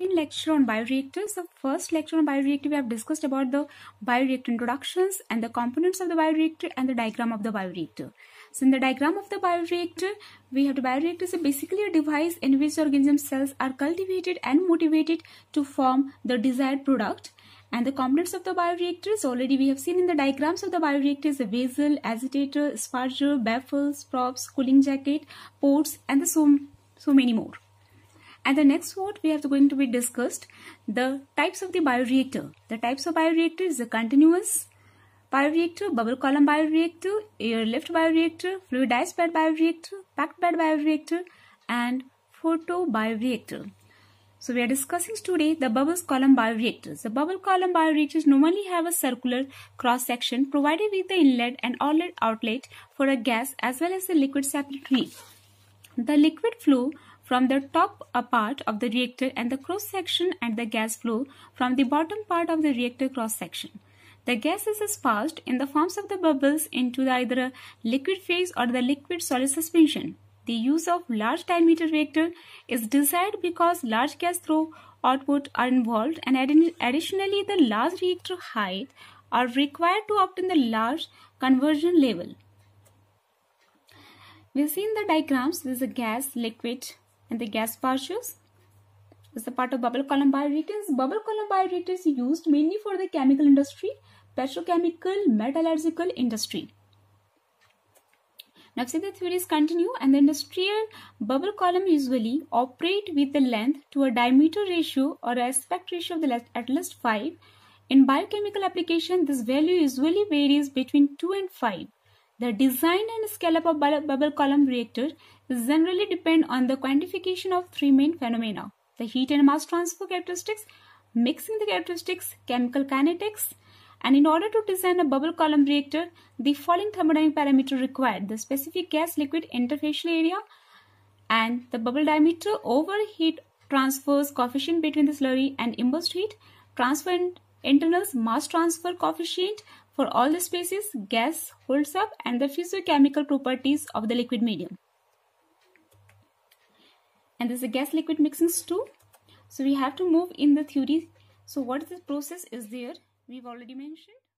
In lecture on bioreactors, the first lecture on bioreactor, we have discussed about the bioreactor introductions and the components of the bioreactor and the diagram of the bioreactor. So in the diagram of the bioreactor, we have the bioreactor is basically a device in which organism cells are cultivated and motivated to form the desired product. And the components of the bioreactors already we have seen in the diagrams of the bioreactors a vessel, agitator, sparger, baffles, props, cooling jacket, ports and the so, so many more. And the next what we have going to be discussed the types of the bioreactor. The types of bioreactor is the continuous bioreactor, bubble column bioreactor, air lift bioreactor, fluidized bed bioreactor, packed bed bioreactor, and photo bioreactor. So we are discussing today the bubble column bioreactors. The bubble column bioreactors normally have a circular cross section provided with the inlet and outlet outlet for a gas as well as the liquid separately. The liquid flow from the top part of the reactor and the cross section and the gas flow from the bottom part of the reactor cross section. The gases is passed in the forms of the bubbles into the either a liquid phase or the liquid solid suspension. The use of large diameter reactor is desired because large gas throw output are involved and additionally the large reactor height are required to obtain the large conversion level. We've seen the diagrams with a gas, liquid, and the gas vacuoles is the part of bubble column bioreactors. Bubble column bioreactors used mainly for the chemical industry, petrochemical, metallurgical industry. Now, see the theories continue and the industrial bubble column usually operate with the length to a diameter ratio or aspect ratio of the length at least 5. In biochemical application, this value usually varies between 2 and 5. The design and scale up of bubble column reactor generally depend on the quantification of three main phenomena. The heat and mass transfer characteristics, mixing the characteristics, chemical kinetics, and in order to design a bubble column reactor, the following thermodynamic parameter required the specific gas liquid interfacial area and the bubble diameter over heat transfers coefficient between the slurry and immersed heat transfer Internal's mass transfer coefficient for all the species, gas holds up and the physiochemical properties of the liquid medium. And this is a gas liquid mixing too. So we have to move in the theory. So what is the process is there? We've already mentioned.